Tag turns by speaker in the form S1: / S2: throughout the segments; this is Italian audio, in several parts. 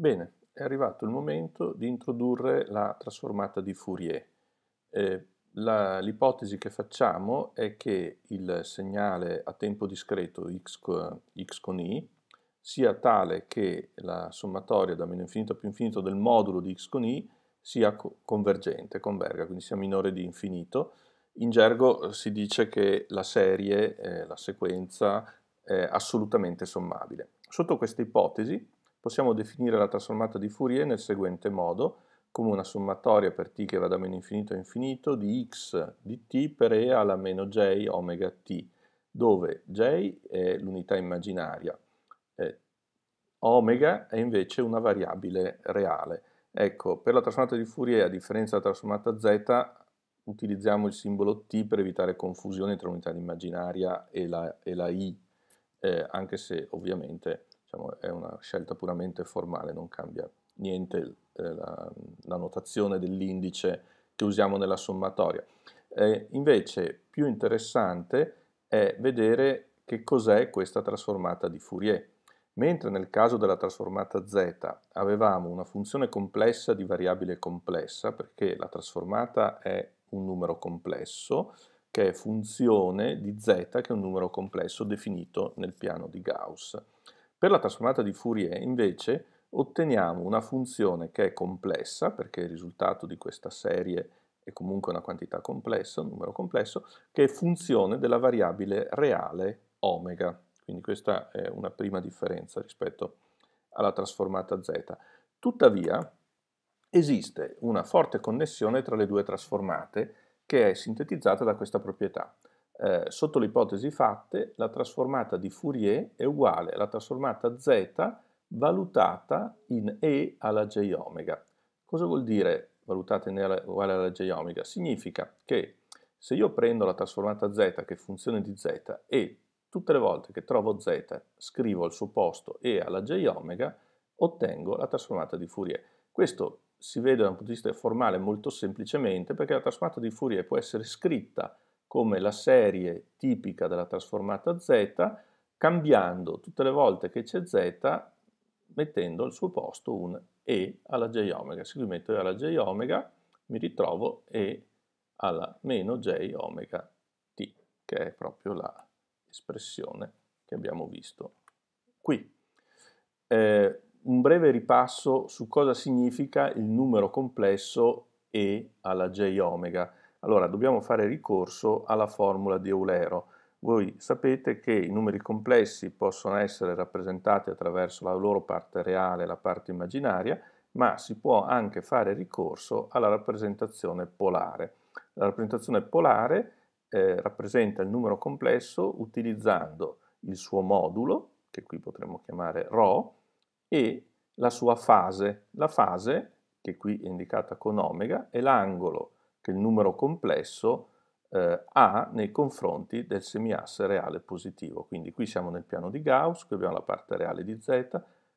S1: Bene, è arrivato il momento di introdurre la trasformata di Fourier. Eh, l'ipotesi che facciamo è che il segnale a tempo discreto x, x con i sia tale che la sommatoria da meno infinito a più infinito del modulo di x con i sia convergente, converga, quindi sia minore di infinito. In gergo eh, si dice che la serie, eh, la sequenza, è assolutamente sommabile. Sotto questa ipotesi possiamo definire la trasformata di Fourier nel seguente modo, come una sommatoria per t che va da meno infinito a infinito di x di t per e alla meno j omega t, dove j è l'unità immaginaria, eh, omega è invece una variabile reale. Ecco, per la trasformata di Fourier, a differenza della trasformata z, utilizziamo il simbolo t per evitare confusione tra l'unità immaginaria e la, e la i, eh, anche se ovviamente diciamo, è una scelta puramente formale, non cambia niente eh, la, la, notazione dell'indice che usiamo nella sommatoria. Eh, invece più interessante è vedere che cos'è questa trasformata di Fourier. Mentre nel caso della trasformata z avevamo una funzione complessa di variabile complessa, perché la trasformata è un numero complesso, che è funzione di z che è un numero complesso definito nel piano di Gauss. Per la trasformata di Fourier invece otteniamo una funzione che è complessa, perché il risultato di questa serie è comunque una quantità complessa, un numero complesso, che è funzione della variabile reale omega. Quindi questa è una prima differenza rispetto alla trasformata z. Tuttavia esiste una forte connessione tra le due trasformate che è sintetizzata da questa proprietà. Eh, sotto le ipotesi fatte, la trasformata di Fourier è uguale alla trasformata z valutata in E alla j omega. Cosa vuol dire valutata in E uguale alla j omega? Significa che se io prendo la trasformata z che è funzione di z e tutte le volte che trovo z scrivo al suo posto E alla j omega, ottengo la trasformata di Fourier. Questo si vede da un punto di vista formale molto semplicemente perché la trasformata di Fourier può essere scritta come la serie tipica della trasformata z, cambiando tutte le volte che c'è z, mettendo al suo posto un e alla j omega. Se qui metto e alla j omega, mi ritrovo e alla meno j omega t, che è proprio l'espressione che abbiamo visto qui. Eh, un breve ripasso su cosa significa il numero complesso e alla j omega allora dobbiamo fare ricorso alla formula di Eulero. Voi sapete che i numeri complessi possono essere rappresentati attraverso la loro parte reale e la parte immaginaria, ma si può anche fare ricorso alla rappresentazione polare. La rappresentazione polare eh, rappresenta il numero complesso utilizzando il suo modulo, che qui potremmo chiamare Rho, e la sua fase. La fase, che qui è indicata con omega, è l'angolo che il numero complesso, eh, A nei confronti del semiasse reale positivo. Quindi qui siamo nel piano di Gauss, qui abbiamo la parte reale di Z,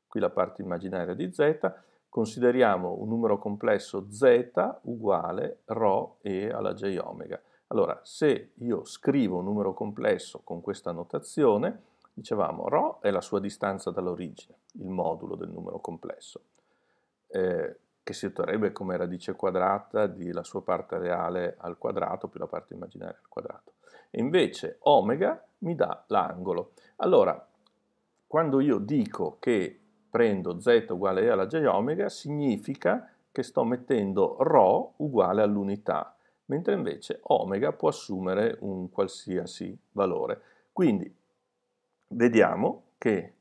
S1: qui la parte immaginaria di Z, consideriamo un numero complesso Z uguale Rho E alla J omega. Allora, se io scrivo un numero complesso con questa notazione, dicevamo Rho è la sua distanza dall'origine, il modulo del numero complesso. Eh, che si otterrebbe come radice quadrata della sua parte reale al quadrato più la parte immaginaria al quadrato. E invece omega mi dà l'angolo. Allora, quando io dico che prendo z uguale a alla j omega, significa che sto mettendo rho uguale all'unità, mentre invece omega può assumere un qualsiasi valore. Quindi vediamo che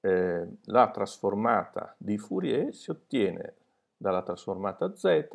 S1: eh, la trasformata di Fourier si ottiene dalla trasformata z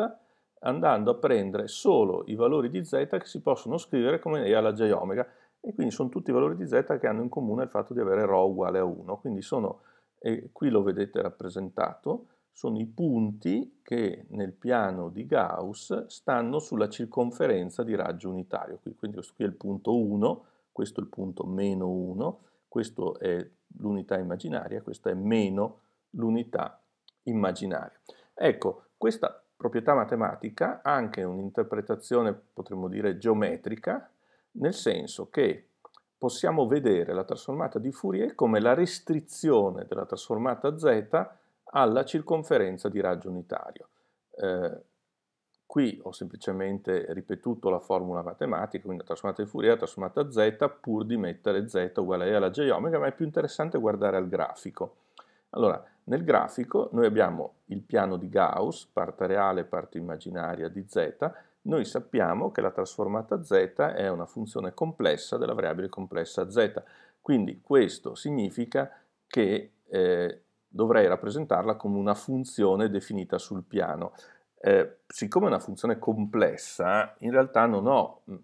S1: andando a prendere solo i valori di z che si possono scrivere come e alla j omega e quindi sono tutti i valori di z che hanno in comune il fatto di avere rho uguale a 1 quindi sono, e qui lo vedete rappresentato sono i punti che nel piano di Gauss stanno sulla circonferenza di raggio unitario quindi questo qui è il punto 1 questo è il punto meno 1 questo è l'unità immaginaria questa è meno l'unità immaginaria Ecco, questa proprietà matematica ha anche un'interpretazione, potremmo dire, geometrica, nel senso che possiamo vedere la trasformata di Fourier come la restrizione della trasformata z alla circonferenza di raggio unitario. Eh, qui ho semplicemente ripetuto la formula matematica, quindi la trasformata di Fourier, la trasformata z, pur di mettere z uguale a alla geometrica, ma è più interessante guardare al grafico. Allora, nel grafico noi abbiamo il piano di Gauss, parte reale e parte immaginaria di z, noi sappiamo che la trasformata z è una funzione complessa della variabile complessa z, quindi questo significa che eh, dovrei rappresentarla come una funzione definita sul piano. Eh, siccome è una funzione complessa, in realtà non ho mm,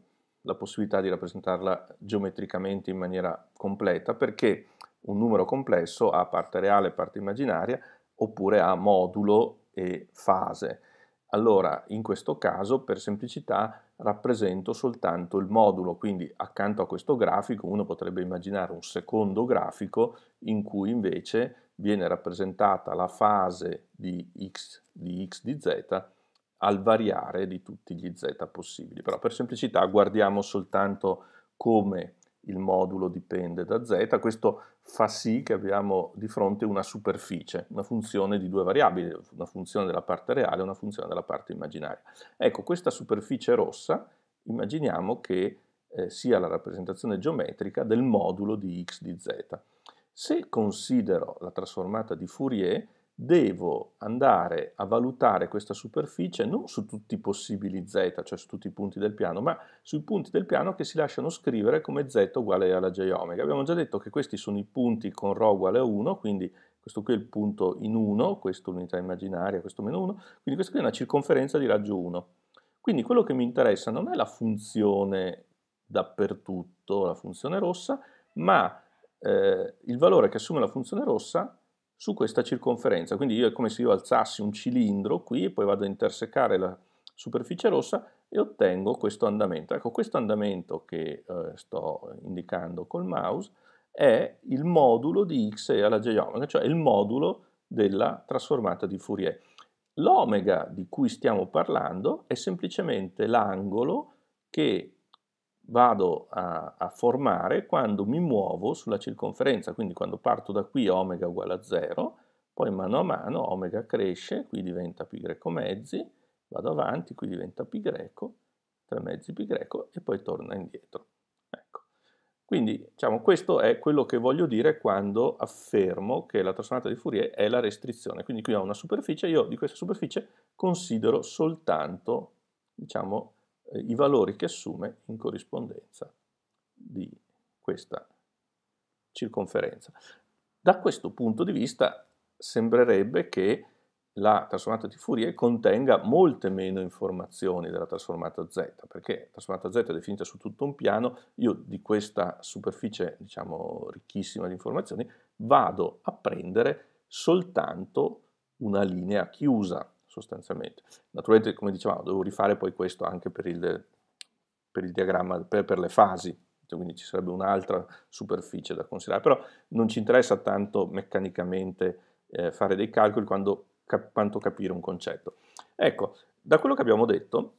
S1: la possibilità di rappresentarla geometricamente in maniera completa perché un numero complesso a parte reale e parte immaginaria oppure a modulo e fase. Allora, in questo caso, per semplicità, rappresento soltanto il modulo, quindi accanto a questo grafico uno potrebbe immaginare un secondo grafico in cui invece viene rappresentata la fase di x di, x di z al variare di tutti gli z possibili. Però per semplicità guardiamo soltanto come il modulo dipende da z, questo fa sì che abbiamo di fronte una superficie, una funzione di due variabili, una funzione della parte reale e una funzione della parte immaginaria. Ecco, questa superficie rossa immaginiamo che eh, sia la rappresentazione geometrica del modulo di x di z. Se considero la trasformata di Fourier, devo andare a valutare questa superficie non su tutti i possibili z, cioè su tutti i punti del piano, ma sui punti del piano che si lasciano scrivere come z uguale alla j omega. Abbiamo già detto che questi sono i punti con ρ uguale a 1, quindi questo qui è il punto in 1, questo l'unità immaginaria, questo meno 1, quindi questa qui è una circonferenza di raggio 1. Quindi quello che mi interessa non è la funzione dappertutto, la funzione rossa, ma eh, il valore che assume la funzione rossa su questa circonferenza. Quindi è come se io alzassi un cilindro qui e poi vado a intersecare la superficie rossa e ottengo questo andamento. Ecco, questo andamento che eh, sto indicando col mouse è il modulo di x e alla j omega, cioè il modulo della trasformata di Fourier. L'omega di cui stiamo parlando è semplicemente l'angolo che vado a, a, formare quando mi muovo sulla circonferenza, quindi quando parto da qui omega uguale a 0, poi mano a mano omega cresce, qui diventa π greco mezzi, vado avanti, qui diventa π greco, 3 mezzi π greco e poi torna indietro. Ecco. Quindi diciamo, questo è quello che voglio dire quando affermo che la trasformata di Fourier è la restrizione. Quindi qui ho una superficie, io di questa superficie considero soltanto diciamo, eh, i valori che assume in corrispondenza di questa circonferenza. Da questo punto di vista sembrerebbe che la trasformata di Fourier contenga molte meno informazioni della trasformata Z, perché la trasformata Z è definita su tutto un piano, io di questa superficie, diciamo, ricchissima di informazioni, vado a prendere soltanto una linea chiusa, sostanzialmente. Naturalmente, come dicevamo, devo rifare poi questo anche per il, per il diagramma, per, per le fasi, quindi ci sarebbe un'altra superficie da considerare, però non ci interessa tanto meccanicamente eh, fare dei calcoli quando, cap quanto capire un concetto. Ecco, da quello che abbiamo detto,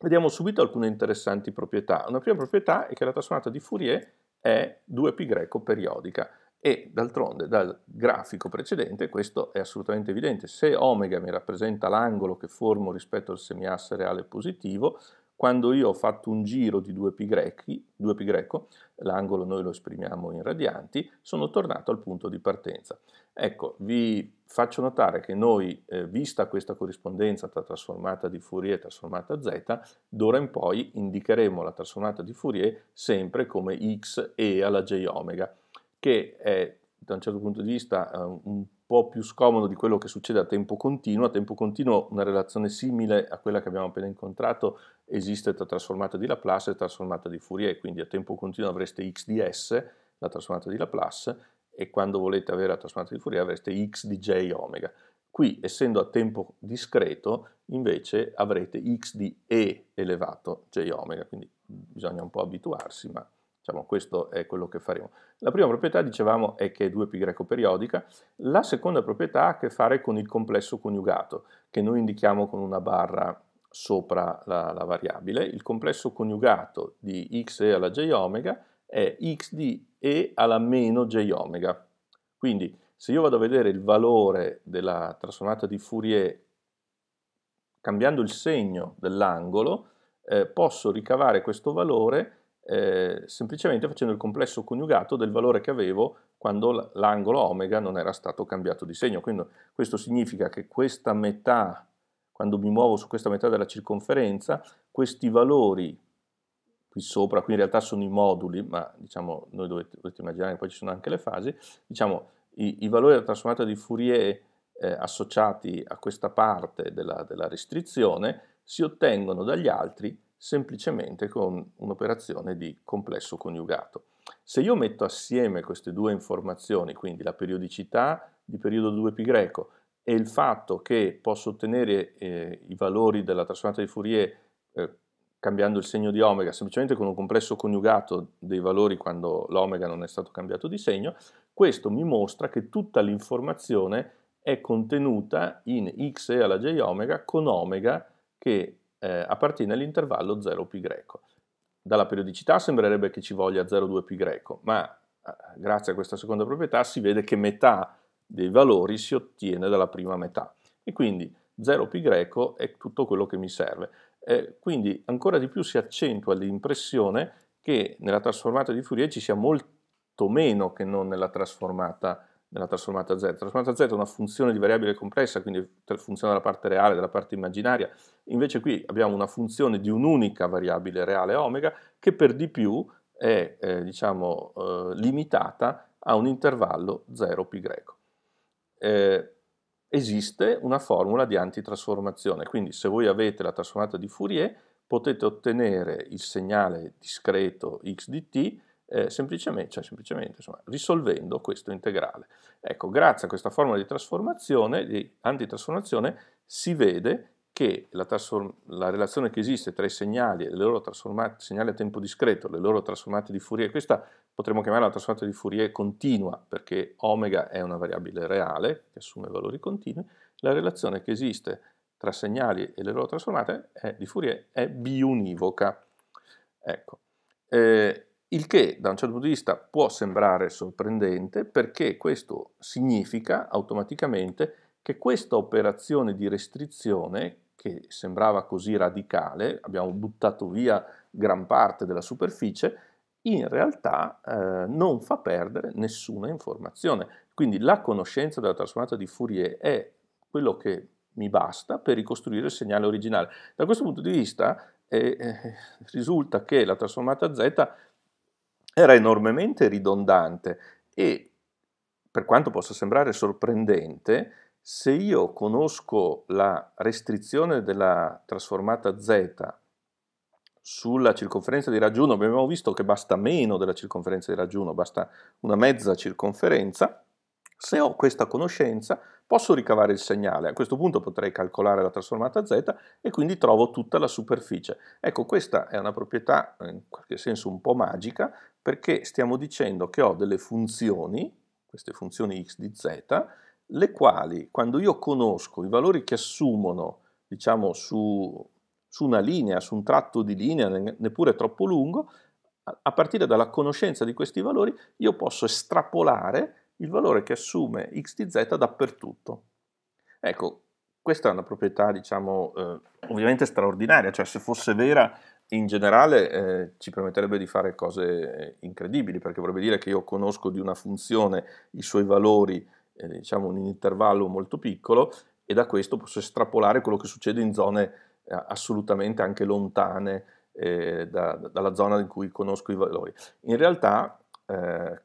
S1: vediamo subito alcune interessanti proprietà. Una prima proprietà è che la trasformata di Fourier è 2π greco periodica e d'altronde dal grafico precedente questo è assolutamente evidente. Se ω mi rappresenta l'angolo che formo rispetto al semiasse reale positivo, quando io ho fatto un giro di 2π, 2π l'angolo noi lo esprimiamo in radianti, sono tornato al punto di partenza. Ecco, vi faccio notare che noi, eh, vista questa corrispondenza tra trasformata di Fourier e trasformata z, d'ora in poi indicheremo la trasformata di Fourier sempre come x e alla j omega che è da un certo punto di vista eh, un po' più scomodo di quello che succede a tempo continuo. A tempo continuo una relazione simile a quella che abbiamo appena incontrato esiste tra trasformata di Laplace e trasformata di Fourier, quindi a tempo continuo avreste x di s, la trasformata di Laplace, e quando volete avere la trasformata di Fourier avreste x di j omega. Qui, essendo a tempo discreto, invece avrete x di e elevato j omega, quindi bisogna un po' abituarsi, ma Diciamo, questo è quello che faremo. La prima proprietà, dicevamo, è che è 2π greco periodica. La seconda proprietà ha a che fare con il complesso coniugato, che noi indichiamo con una barra sopra la, la variabile. Il complesso coniugato di xe alla j omega è x di e alla meno j omega. Quindi, se io vado a vedere il valore della trasformata di Fourier cambiando il segno dell'angolo, eh, posso ricavare questo valore eh, semplicemente facendo il complesso coniugato del valore che avevo quando l'angolo omega non era stato cambiato di segno. Quindi questo significa che questa metà, quando mi muovo su questa metà della circonferenza, questi valori qui sopra, qui in realtà sono i moduli, ma diciamo noi dovete, dovete immaginare che poi ci sono anche le fasi, diciamo i, i valori della trasformata di Fourier eh, associati a questa parte della, della restrizione si ottengono dagli altri semplicemente con un'operazione di complesso coniugato. Se io metto assieme queste due informazioni, quindi la periodicità di periodo 2π e il fatto che posso ottenere eh, i valori della trasformata di Fourier eh, cambiando il segno di omega, semplicemente con un complesso coniugato dei valori quando l'omega non è stato cambiato di segno, questo mi mostra che tutta l'informazione è contenuta in x e alla j omega con omega che eh, appartiene all'intervallo 0π. Dalla periodicità sembrerebbe che ci voglia 0,2π, ma eh, grazie a questa seconda proprietà si vede che metà dei valori si ottiene dalla prima metà. E quindi 0π è tutto quello che mi serve. Eh, quindi ancora di più si accentua l'impressione che nella trasformata di Fourier ci sia molto meno che non nella trasformata di nella trasformata z. La trasformata z è una funzione di variabile complessa, quindi funziona della parte reale, della parte immaginaria. Invece qui abbiamo una funzione di un'unica variabile reale omega che per di più è eh, diciamo, eh, limitata a un intervallo 0π. Eh, esiste una formula di antitrasformazione, quindi se voi avete la trasformata di Fourier potete ottenere il segnale discreto x di t eh, semplicemente, cioè semplicemente insomma, risolvendo questo integrale. Ecco, grazie a questa formula di trasformazione, di antitrasformazione, si vede che la, la, relazione che esiste tra i segnali, e le loro segnali a tempo discreto, le loro trasformate di Fourier, questa potremmo chiamarla trasformata di Fourier continua, perché omega è una variabile reale che assume valori continui, la relazione che esiste tra segnali e le loro trasformate è, di Fourier è biunivoca. Ecco. Eh, il che da un certo punto di vista può sembrare sorprendente perché questo significa automaticamente che questa operazione di restrizione, che sembrava così radicale, abbiamo buttato via gran parte della superficie, in realtà eh, non fa perdere nessuna informazione. Quindi la conoscenza della trasformata di Fourier è quello che mi basta per ricostruire il segnale originale. Da questo punto di vista eh, risulta che la trasformata Z era enormemente ridondante e, per quanto possa sembrare sorprendente, se io conosco la restrizione della trasformata z sulla circonferenza di raggio abbiamo visto che basta meno della circonferenza di raggio basta una mezza circonferenza, se ho questa conoscenza posso ricavare il segnale, a questo punto potrei calcolare la trasformata z e quindi trovo tutta la superficie. Ecco, questa è una proprietà in qualche senso un po' magica perché stiamo dicendo che ho delle funzioni, queste funzioni x di z, le quali quando io conosco i valori che assumono diciamo su, su una linea, su un tratto di linea neppure troppo lungo, a partire dalla conoscenza di questi valori io posso estrapolare il valore che assume x di z dappertutto. Ecco, questa è una proprietà, diciamo, eh, ovviamente straordinaria, cioè se fosse vera in generale eh, ci permetterebbe di fare cose eh, incredibili, perché vorrebbe dire che io conosco di una funzione i suoi valori, eh, diciamo, in un intervallo molto piccolo, e da questo posso estrapolare quello che succede in zone eh, assolutamente anche lontane eh, da, dalla zona in cui conosco i valori. In realtà eh,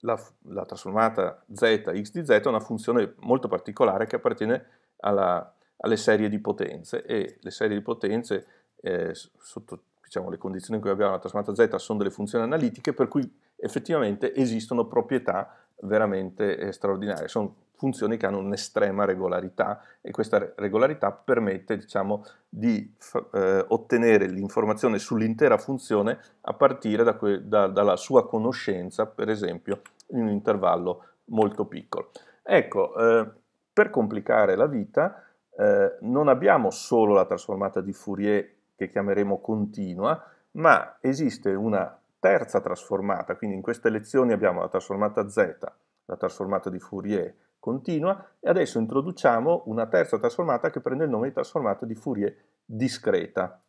S1: la, la trasformata x di z è una funzione molto particolare che appartiene alla, alle serie di potenze e le serie di potenze eh, sotto diciamo, le condizioni in cui abbiamo la trasformata z sono delle funzioni analitiche per cui effettivamente esistono proprietà veramente eh, straordinarie, sono funzioni che hanno un'estrema regolarità e questa regolarità permette diciamo, di eh, ottenere l'informazione sull'intera funzione a partire da da, dalla sua conoscenza, per esempio, in un intervallo molto piccolo. Ecco, eh, per complicare la vita eh, non abbiamo solo la trasformata di Fourier che chiameremo continua, ma esiste una terza trasformata, quindi in queste lezioni abbiamo la trasformata z, la trasformata di Fourier, continua e adesso introduciamo una terza trasformata che prende il nome di trasformata di Fourier discreta,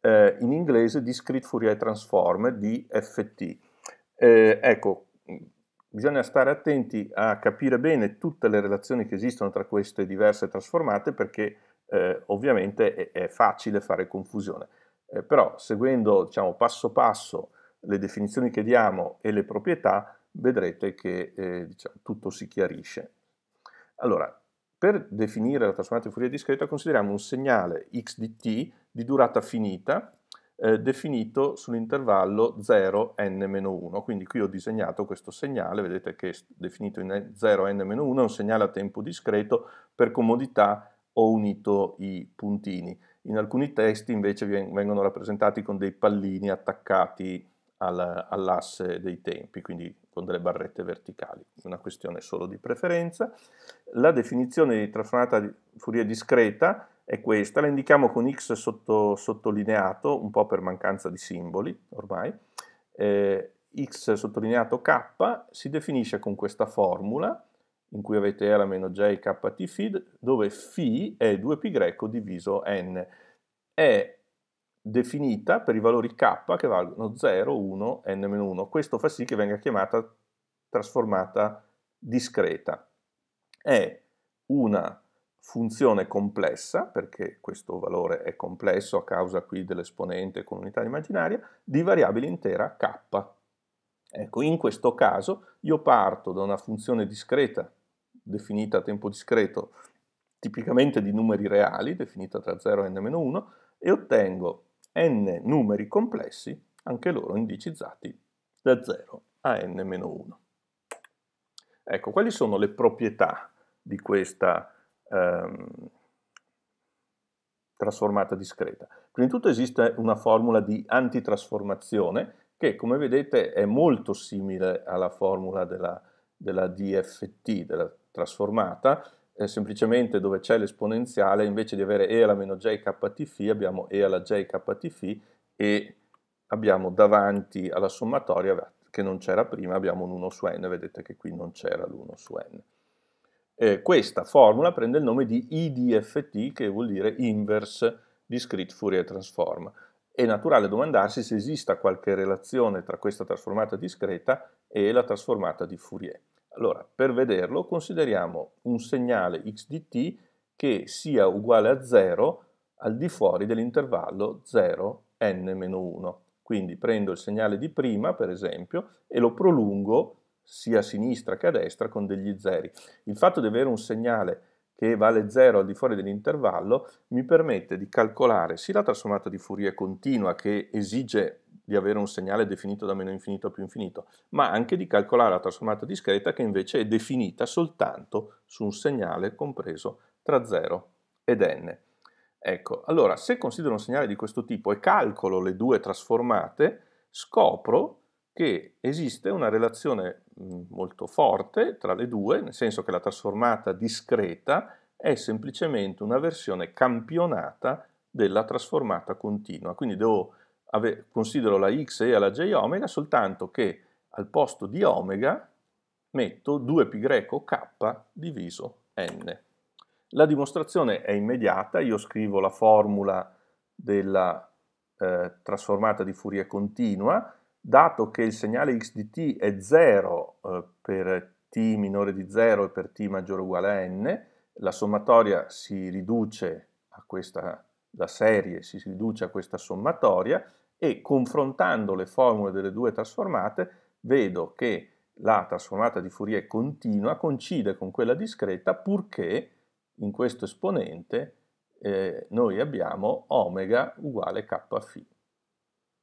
S1: eh, in inglese discrete Fourier transform di FT. Eh, ecco, bisogna stare attenti a capire bene tutte le relazioni che esistono tra queste diverse trasformate perché eh, ovviamente è, è, facile fare confusione, eh, però seguendo diciamo, passo passo le definizioni che diamo e le proprietà vedrete che eh, diciamo, tutto si chiarisce. Allora, per definire la trasformata in Fourier discreta consideriamo un segnale x di t di durata finita eh, definito sull'intervallo 0n-1. Quindi qui ho disegnato questo segnale, vedete che è definito in 0n-1, è un segnale a tempo discreto, per comodità ho unito i puntini. In alcuni testi invece vengono rappresentati con dei pallini attaccati all'asse dei tempi, quindi con delle barrette verticali, una questione solo di preferenza. La definizione di trasformata di Fourier discreta è questa, la indichiamo con x sotto, sottolineato, un po' per mancanza di simboli ormai, eh, x sottolineato k si definisce con questa formula, in cui avete E alla meno j kt phi, dove phi è 2π diviso n. È definita per i valori k che valgono 0, 1, n-1. Questo fa sì che venga chiamata trasformata discreta. È una funzione complessa, perché questo valore è complesso a causa qui dell'esponente con unità immaginaria, di variabile intera k. Ecco, in questo caso io parto da una funzione discreta, definita a tempo discreto, tipicamente di numeri reali, definita tra 0 e n-1, e ottengo n numeri complessi, anche loro indicizzati da 0 a n-1. Ecco, quali sono le proprietà di questa ehm, trasformata discreta? Prima di tutto esiste una formula di antitrasformazione che, come vedete, è molto simile alla formula della, della DFT, della trasformata, eh, semplicemente dove c'è l'esponenziale, invece di avere e alla meno jktf, abbiamo e alla jktf e abbiamo davanti alla sommatoria che non c'era prima, abbiamo un 1 su n, vedete che qui non c'era l'1 su n. Eh, questa formula prende il nome di IDFT, che vuol dire inverse discrete Fourier transform. È naturale domandarsi se esista qualche relazione tra questa trasformata discreta e la trasformata di Fourier. Allora, per vederlo consideriamo un segnale x di t che sia uguale a 0 al di fuori dell'intervallo 0, n-1. Quindi prendo il segnale di prima, per esempio, e lo prolungo sia a sinistra che a destra con degli zeri. Il fatto di avere un segnale che vale 0 al di fuori dell'intervallo mi permette di calcolare sia la trasformata di Fourier continua che esige di avere un segnale definito da meno infinito a più infinito, ma anche di calcolare la trasformata discreta che invece è definita soltanto su un segnale compreso tra 0 ed n. Ecco, allora se considero un segnale di questo tipo e calcolo le due trasformate, scopro che esiste una relazione mm, molto forte tra le due, nel senso che la trasformata discreta è semplicemente una versione campionata della trasformata continua. Quindi devo considero la x e alla j omega soltanto che al posto di omega metto 2π k diviso n. La dimostrazione è immediata, io scrivo la formula della eh, trasformata di Fourier continua, dato che il segnale x di t è 0 eh, per t minore di 0 e per t maggiore o uguale a n, la sommatoria si riduce a questa la serie si riduce a questa sommatoria e confrontando le formule delle due trasformate vedo che la trasformata di Fourier continua coincide con quella discreta purché in questo esponente eh, noi abbiamo omega uguale kφ,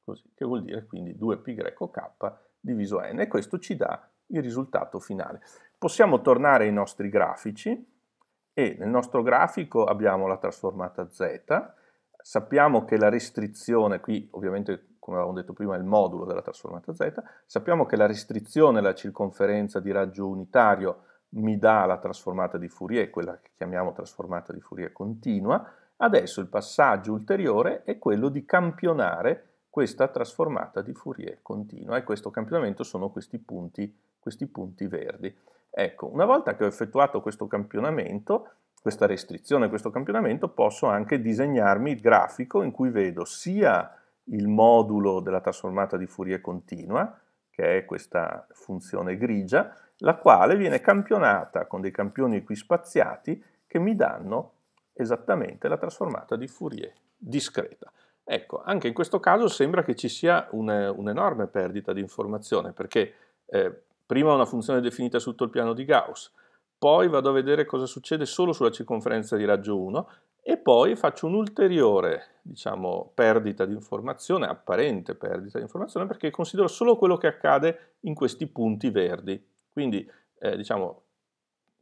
S1: così, che vuol dire quindi 2 π k diviso n e questo ci dà il risultato finale. Possiamo tornare ai nostri grafici e nel nostro grafico abbiamo la trasformata z, sappiamo che la restrizione, qui ovviamente come avevamo detto prima è il modulo della trasformata z, sappiamo che la restrizione alla circonferenza di raggio unitario mi dà la trasformata di Fourier, quella che chiamiamo trasformata di Fourier continua, adesso il passaggio ulteriore è quello di campionare questa trasformata di Fourier continua e questo campionamento sono questi punti, questi punti verdi. Ecco, una volta che ho effettuato questo campionamento, questa restrizione, questo campionamento, posso anche disegnarmi il grafico in cui vedo sia il modulo della trasformata di Fourier continua, che è questa funzione grigia, la quale viene campionata con dei campioni equispaziati che mi danno esattamente la trasformata di Fourier discreta. Ecco, anche in questo caso sembra che ci sia un'enorme un perdita di informazione perché eh, Prima una funzione definita sotto il piano di Gauss, poi vado a vedere cosa succede solo sulla circonferenza di raggio 1 e poi faccio un'ulteriore diciamo, perdita di informazione, apparente perdita di informazione, perché considero solo quello che accade in questi punti verdi. Quindi eh, diciamo,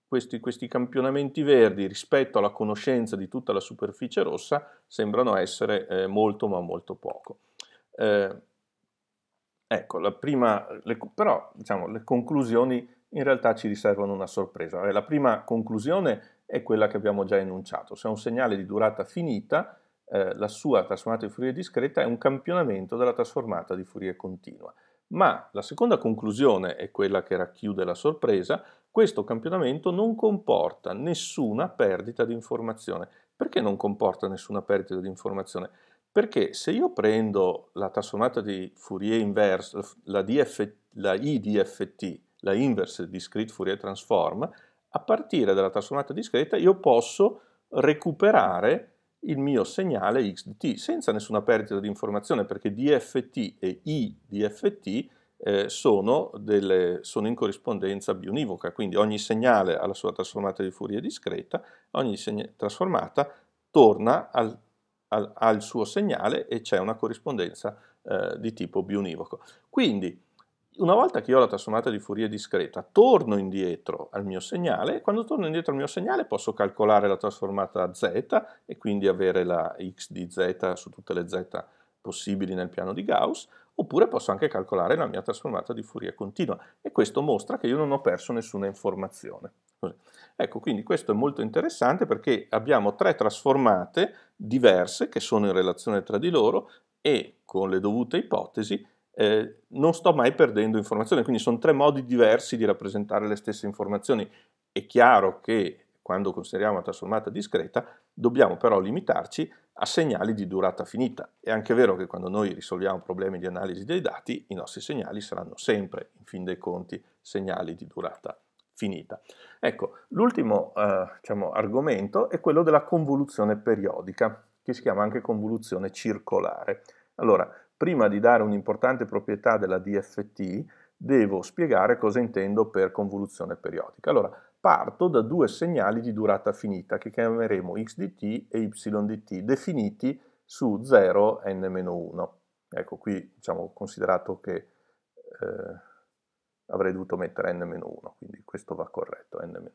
S1: questi, questi campionamenti verdi rispetto alla conoscenza di tutta la superficie rossa sembrano essere eh, molto ma molto poco. Eh, Ecco, la prima, le, però diciamo, le conclusioni in realtà ci riservano una sorpresa. Eh, la prima conclusione è quella che abbiamo già enunciato, se è un segnale di durata finita, eh, la sua trasformata di Fourier discreta è un campionamento della trasformata di Fourier continua. Ma la seconda conclusione è quella che racchiude la sorpresa, questo campionamento non comporta nessuna perdita di informazione. Perché non comporta nessuna perdita di informazione? Perché se io prendo la trasformata di Fourier inverse, la, DF, la IDFT, la inverse discrete Fourier transform, a partire dalla trasformata discreta io posso recuperare il mio segnale x di t senza nessuna perdita di informazione perché dft e IDFT eh, sono, delle, sono in corrispondenza bionivoca, quindi ogni segnale ha la sua trasformata di Fourier discreta, ogni trasformata torna al al, ha suo segnale e c'è una corrispondenza eh, di tipo bionivoco. Quindi, una volta che ho la trasformata di Fourier discreta, torno indietro al mio segnale e quando torno indietro al mio segnale posso calcolare la trasformata z e quindi avere la x di z su tutte le z possibili nel piano di Gauss oppure posso anche calcolare la mia trasformata di Fourier continua e questo mostra che io non ho perso nessuna informazione. Ecco, quindi questo è molto interessante perché abbiamo tre trasformate diverse che sono in relazione tra di loro e con le dovute ipotesi eh, non sto mai perdendo informazione, quindi sono tre modi diversi di rappresentare le stesse informazioni. È chiaro che quando consideriamo una trasformata discreta dobbiamo però limitarci a segnali di durata finita. È anche vero che quando noi risolviamo problemi di analisi dei dati, i nostri segnali saranno sempre, in fin dei conti, segnali di durata finita. Ecco, l'ultimo eh, diciamo, argomento è quello della convoluzione periodica, che si chiama anche convoluzione circolare. Allora, prima di dare un'importante proprietà della DFT, devo spiegare cosa intendo per convoluzione periodica. Allora, parto da due segnali di durata finita che chiameremo x di t e y di t, definiti su 0 n-1. Ecco, qui diciamo considerato che eh, avrei dovuto mettere n-1, quindi questo va corretto, n-1.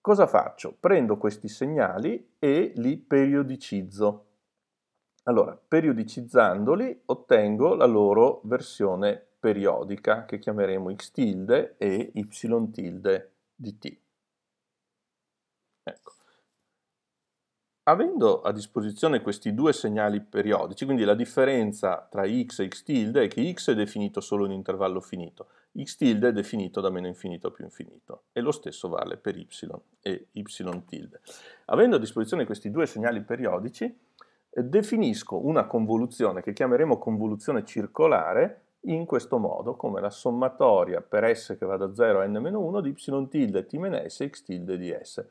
S1: Cosa faccio? Prendo questi segnali e li periodicizzo. Allora, periodicizzandoli ottengo la loro versione periodica che chiameremo x tilde e y tilde di t. Ecco. Avendo a disposizione questi due segnali periodici, quindi la differenza tra x e x tilde è che x è definito solo in intervallo finito, x tilde è definito da meno infinito a più infinito e lo stesso vale per y e y tilde. Avendo a disposizione questi due segnali periodici, eh, definisco una convoluzione che chiameremo convoluzione circolare in questo modo come la sommatoria per s che va da 0 a n-1 di y tilde t meno s x tilde di s.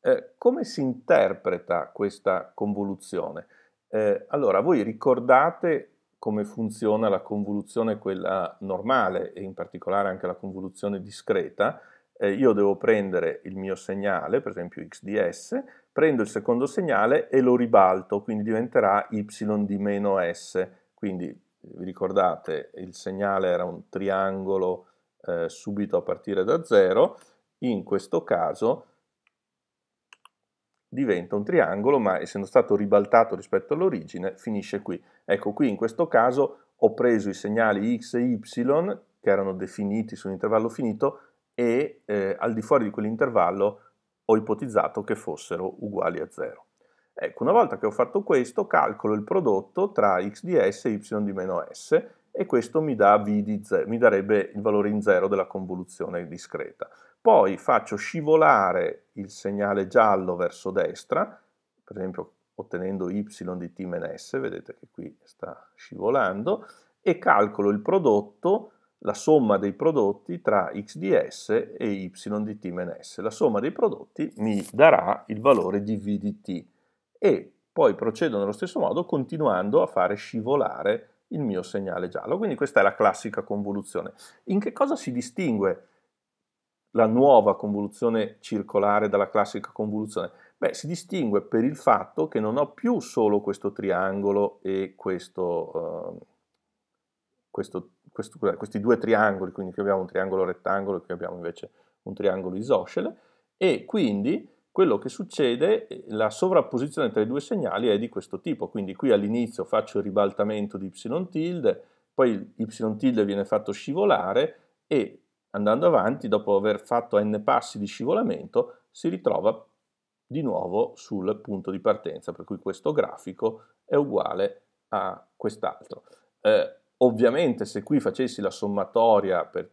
S1: Eh, come si interpreta questa convoluzione? Eh, allora, voi ricordate come funziona la convoluzione quella normale e in particolare anche la convoluzione discreta, eh, io devo prendere il mio segnale, per esempio x di s, prendo il secondo segnale e lo ribalto, quindi diventerà y di meno s, quindi vi ricordate, il segnale era un triangolo eh, subito a partire da 0, in questo caso diventa un triangolo, ma essendo stato ribaltato rispetto all'origine, finisce qui. Ecco, qui in questo caso ho preso i segnali x e y, che erano definiti su un intervallo finito, e eh, al di fuori di quell'intervallo ho ipotizzato che fossero uguali a 0. Ecco, una volta che ho fatto questo, calcolo il prodotto tra x di s e y di meno s e questo mi, dà v di 0, mi darebbe il valore in zero della convoluzione discreta. Poi faccio scivolare il segnale giallo verso destra, per esempio ottenendo y di t meno s, vedete che qui sta scivolando, e calcolo il prodotto, la somma dei prodotti tra x di s e y di t meno s. La somma dei prodotti mi darà il valore di v di t e poi procedo nello stesso modo continuando a fare scivolare il mio segnale giallo. Quindi questa è la classica convoluzione. In che cosa si distingue la nuova convoluzione circolare dalla classica convoluzione? Beh, si distingue per il fatto che non ho più solo questo triangolo e questo, eh, questo, questo, questi due triangoli, quindi qui abbiamo un triangolo rettangolo e qui abbiamo invece un triangolo isoscele, e quindi quello che succede, eh, la sovrapposizione tra i due segnali è di questo tipo, quindi qui all'inizio faccio il ribaltamento di y tilde, poi y tilde viene fatto scivolare e andando avanti, dopo aver fatto n passi di scivolamento, si ritrova di nuovo sul punto di partenza, per cui questo grafico è uguale a quest'altro. Eh, ovviamente se qui facessi la sommatoria per,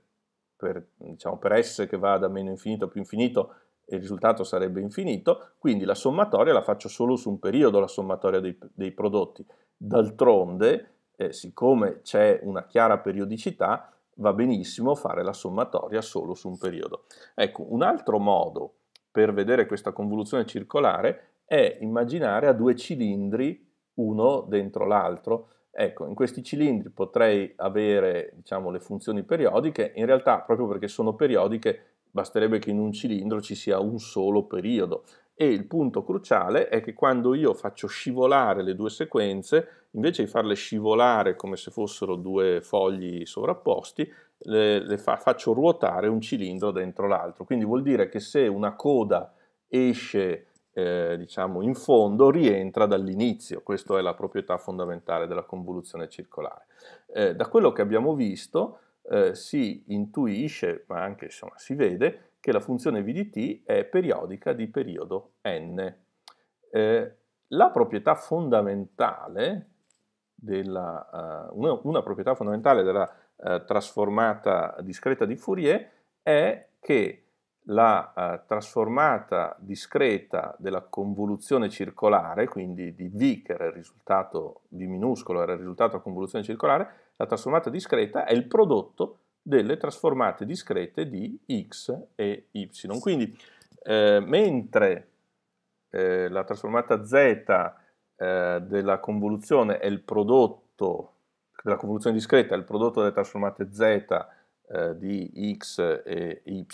S1: per, diciamo, per s che va da meno infinito a più infinito, il risultato sarebbe infinito, quindi la sommatoria la faccio solo su un periodo, la sommatoria dei, dei prodotti. D'altronde, eh, siccome c'è una chiara periodicità, va benissimo fare la sommatoria solo su un periodo. Ecco, un altro modo per vedere questa convoluzione circolare è immaginare a due cilindri uno dentro l'altro. Ecco, in questi cilindri potrei avere diciamo, le funzioni periodiche, in realtà proprio perché sono periodiche basterebbe che in un cilindro ci sia un solo periodo. E il punto cruciale è che quando io faccio scivolare le due sequenze, invece di farle scivolare come se fossero due fogli sovrapposti, le, le fa, faccio ruotare un cilindro dentro l'altro. Quindi vuol dire che se una coda esce eh, diciamo in fondo rientra dall'inizio, questa è la proprietà fondamentale della convoluzione circolare. Eh, da quello che abbiamo visto eh, si intuisce, ma anche insomma, si vede, che la funzione VDT è periodica di periodo n. Eh, la proprietà fondamentale della, uh, una, una, proprietà fondamentale della uh, trasformata discreta di Fourier è che la eh, trasformata discreta della convoluzione circolare, quindi di V che era il risultato di minuscolo, era il risultato della convoluzione circolare, la trasformata discreta è il prodotto delle trasformate discrete di x e y. Quindi eh, mentre eh, la trasformata z eh, della convoluzione è il prodotto, della convoluzione discreta è il prodotto delle trasformate z eh, di x e y,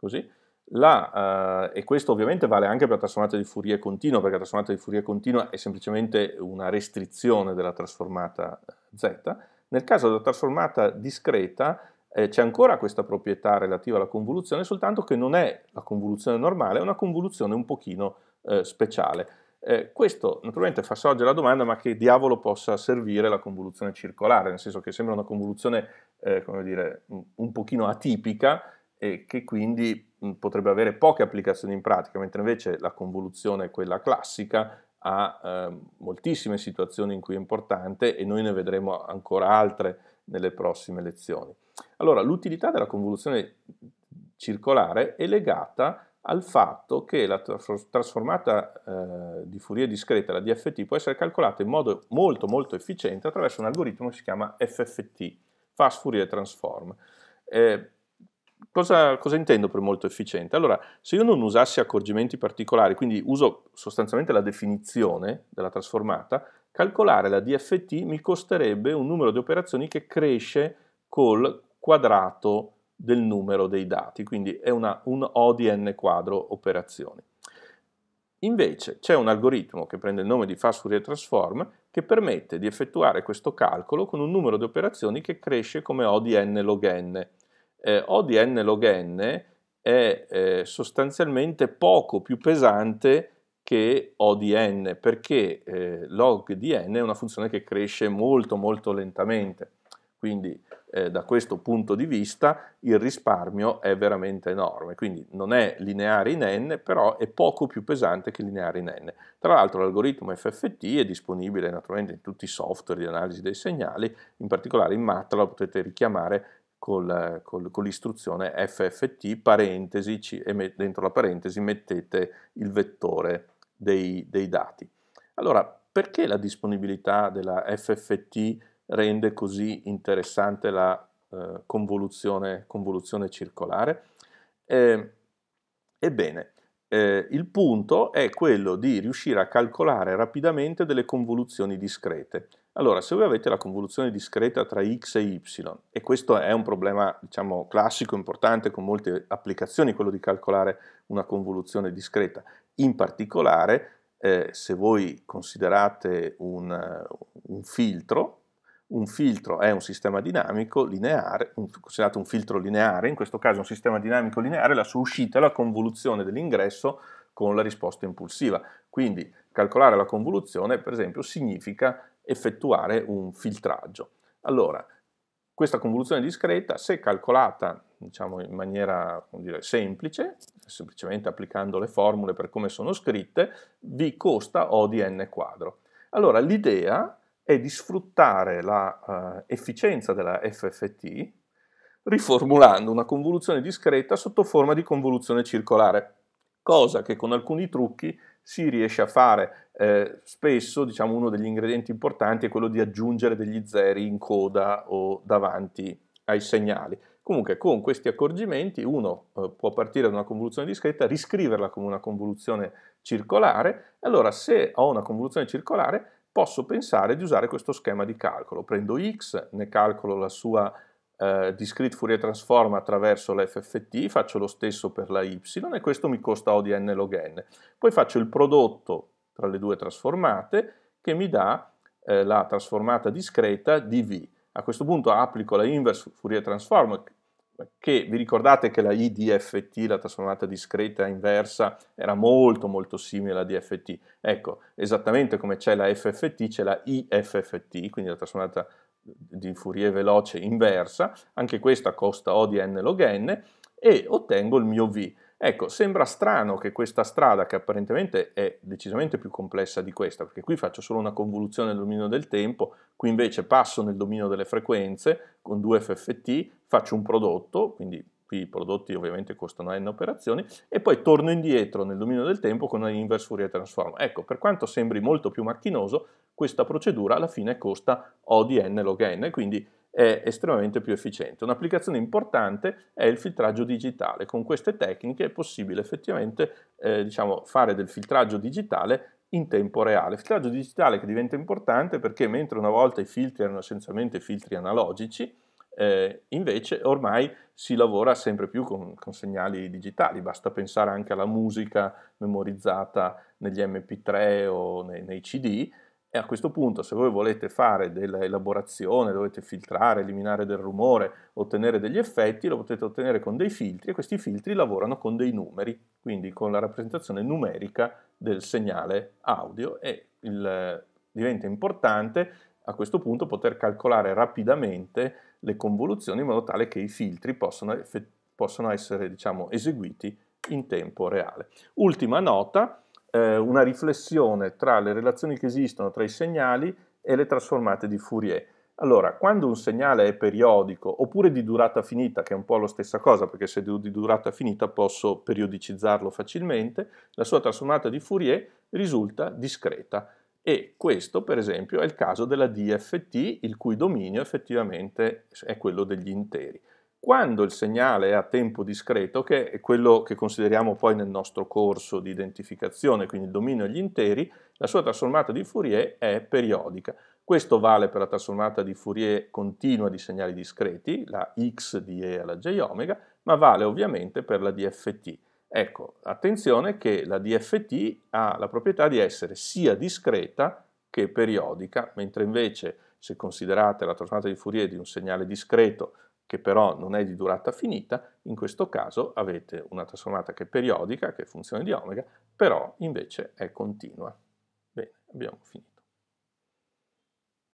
S1: così, la, eh, e questo ovviamente vale anche per la trasformata di Fourier continua, perché la trasformata di Fourier continua è semplicemente una restrizione della trasformata eh, z, nel caso della trasformata discreta eh, c'è ancora questa proprietà relativa alla convoluzione, soltanto che non è la convoluzione normale, è una convoluzione un pochino eh, speciale. Eh, questo naturalmente fa sorgere la domanda ma che diavolo possa servire la convoluzione circolare, nel senso che sembra una convoluzione eh, dire, un pochino atipica e che quindi mh, potrebbe avere poche applicazioni in pratica, mentre invece la convoluzione, quella classica, ha eh, moltissime situazioni in cui è importante e noi ne vedremo ancora altre nelle prossime lezioni. Allora, l'utilità della convoluzione circolare è legata al fatto che la trasformata eh, di Fourier discreta, la DFT, può essere calcolata in modo molto molto efficiente attraverso un algoritmo che si chiama FFT, Fast Fourier Transform. Eh, cosa, cosa, intendo per molto efficiente? Allora, se io non usassi accorgimenti particolari, quindi uso sostanzialmente la definizione della trasformata, calcolare la DFT mi costerebbe un numero di operazioni che cresce col quadrato del numero dei dati, quindi è una, un O di n quadro operazioni. Invece c'è un algoritmo che prende il nome di Fast Fourier Transform che permette di effettuare questo calcolo con un numero di operazioni che cresce come O di n log n eh, ODN log n è eh, sostanzialmente poco più pesante che ODN perché eh, log di n è una funzione che cresce molto molto lentamente. Quindi eh, da questo punto di vista il risparmio è veramente enorme, quindi non è lineare in n, però è poco più pesante che lineare in n. Tra l'altro l'algoritmo FFT è disponibile naturalmente in tutti i software di analisi dei segnali, in particolare in MATLAB potete richiamare col, col, con l'istruzione FFT, parentesi, ci, e met, dentro la parentesi mettete il vettore dei, dei dati. Allora, perché la disponibilità della FFT rende così interessante la eh, convoluzione, convoluzione, circolare? Eh, ebbene, eh, il punto è quello di riuscire a calcolare rapidamente delle convoluzioni discrete. Allora, se voi avete la convoluzione discreta tra x e y, e questo è un problema diciamo, classico, importante, con molte applicazioni, quello di calcolare una convoluzione discreta, in particolare eh, se voi considerate un, un filtro, un filtro è un sistema dinamico lineare, un, considerato un filtro lineare, in questo caso un sistema dinamico lineare, la sua uscita è la convoluzione dell'ingresso con la risposta impulsiva. Quindi calcolare la convoluzione, per esempio, significa effettuare un filtraggio. Allora, questa convoluzione discreta, se calcolata diciamo, in maniera dire, semplice, semplicemente applicando le formule per come sono scritte, vi costa O di n quadro. Allora, l'idea è di sfruttare l'efficienza eh, della FFT riformulando una convoluzione discreta sotto forma di convoluzione circolare, cosa che con alcuni trucchi si riesce a fare. Eh, spesso diciamo, uno degli ingredienti importanti è quello di aggiungere degli zeri in coda o davanti ai segnali. Comunque con questi accorgimenti uno eh, può partire da una convoluzione discreta, riscriverla come una convoluzione circolare, allora se ho una convoluzione circolare posso pensare di usare questo schema di calcolo. Prendo x, ne calcolo la sua eh, discrete Fourier transform attraverso la FFT, faccio lo stesso per la y e questo mi costa O di n log n. Poi faccio il prodotto tra le due trasformate che mi dà eh, la trasformata discreta di v. A questo punto applico la inverse Fourier transform che vi ricordate che la IDFT, la trasformata discreta inversa, era molto molto simile alla DFT. Ecco, esattamente come c'è la FFT, c'è la IFFT, quindi la trasformata di Fourier veloce inversa, anche questa costa O di n log n, e ottengo il mio V. Ecco, sembra strano che questa strada, che apparentemente è decisamente più complessa di questa, perché qui faccio solo una convoluzione nel dominio del tempo, qui invece passo nel dominio delle frequenze con 2 FFT, faccio un prodotto, quindi qui i prodotti ovviamente costano n operazioni, e poi torno indietro nel dominio del tempo con l'inverse Fourier transform. Ecco, per quanto sembri molto più macchinoso, questa procedura alla fine costa O di n log n, quindi è estremamente più efficiente. Un'applicazione importante è il filtraggio digitale. Con queste tecniche è possibile effettivamente eh, diciamo, fare del filtraggio digitale in tempo reale. Il filtraggio digitale che diventa importante perché mentre una volta i filtri erano essenzialmente filtri analogici, eh, invece ormai si lavora sempre più con, con, segnali digitali, basta pensare anche alla musica memorizzata negli MP3 o nei, nei CD e a questo punto se voi volete fare dell'elaborazione, dovete filtrare, eliminare del rumore, ottenere degli effetti, lo potete ottenere con dei filtri e questi filtri lavorano con dei numeri, quindi con la rappresentazione numerica del segnale audio e il, diventa importante a questo punto poter calcolare rapidamente le convoluzioni in modo tale che i filtri possano, possano essere diciamo, eseguiti in tempo reale. Ultima nota, eh, una riflessione tra le relazioni che esistono tra i segnali e le trasformate di Fourier. Allora, quando un segnale è periodico oppure di durata finita, che è un po' la stessa cosa perché se è di durata finita posso periodicizzarlo facilmente, la sua trasformata di Fourier risulta discreta. E questo, per esempio, è il caso della DFT, il cui dominio effettivamente è quello degli interi. Quando il segnale è a tempo discreto, che è quello che consideriamo poi nel nostro corso di identificazione, quindi il dominio agli interi, la sua trasformata di Fourier è periodica. Questo vale per la trasformata di Fourier continua di segnali discreti, la x di e alla j omega, ma vale ovviamente per la DFT. Ecco, attenzione che la DFT ha la proprietà di essere sia discreta che periodica, mentre invece se considerate la trasformata di Fourier di un segnale discreto che però non è di durata finita, in questo caso avete una trasformata che è periodica, che è funzione di omega, però invece è continua. Bene, abbiamo finito.